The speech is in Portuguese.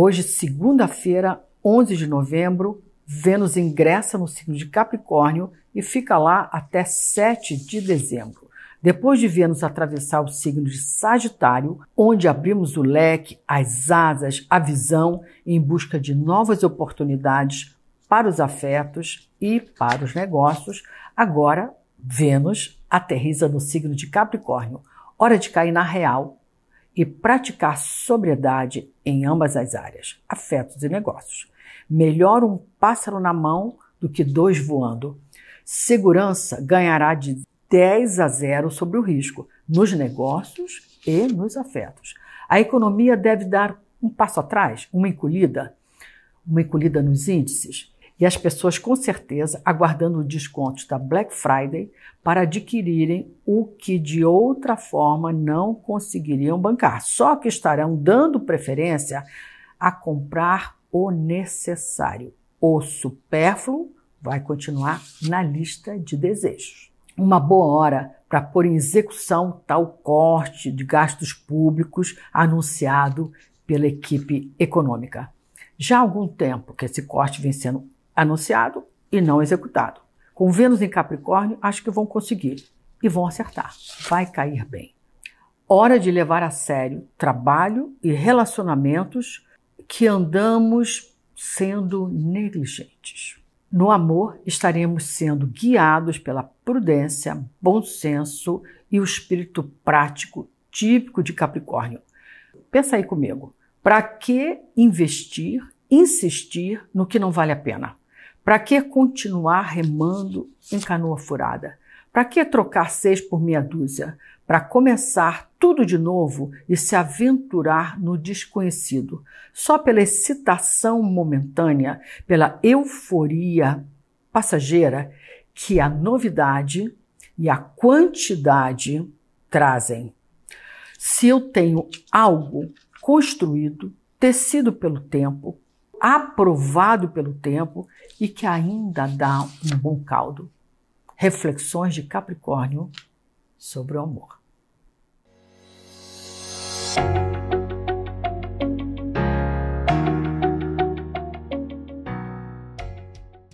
Hoje, segunda-feira, 11 de novembro, Vênus ingressa no signo de Capricórnio e fica lá até 7 de dezembro. Depois de Vênus atravessar o signo de Sagitário, onde abrimos o leque, as asas, a visão em busca de novas oportunidades para os afetos e para os negócios, agora Vênus aterriza no signo de Capricórnio. Hora de cair na real e praticar sobriedade em ambas as áreas, afetos e negócios. Melhor um pássaro na mão do que dois voando. Segurança ganhará de 10 a 0 sobre o risco, nos negócios e nos afetos. A economia deve dar um passo atrás, uma encolhida, uma encolhida nos índices e as pessoas com certeza aguardando o desconto da Black Friday para adquirirem o que de outra forma não conseguiriam bancar. Só que estarão dando preferência a comprar o necessário. O supérfluo vai continuar na lista de desejos. Uma boa hora para pôr em execução tal corte de gastos públicos anunciado pela equipe econômica. Já há algum tempo que esse corte vem sendo anunciado e não executado. Com Vênus em Capricórnio, acho que vão conseguir e vão acertar. Vai cair bem. Hora de levar a sério trabalho e relacionamentos que andamos sendo negligentes. No amor, estaremos sendo guiados pela prudência, bom senso e o espírito prático típico de Capricórnio. Pensa aí comigo. Para que investir, insistir no que não vale a pena? Para que continuar remando em canoa furada? Para que trocar seis por meia dúzia? Para começar tudo de novo e se aventurar no desconhecido, só pela excitação momentânea, pela euforia passageira que a novidade e a quantidade trazem. Se eu tenho algo construído, tecido pelo tempo, aprovado pelo tempo e que ainda dá um bom caldo. Reflexões de Capricórnio sobre o amor.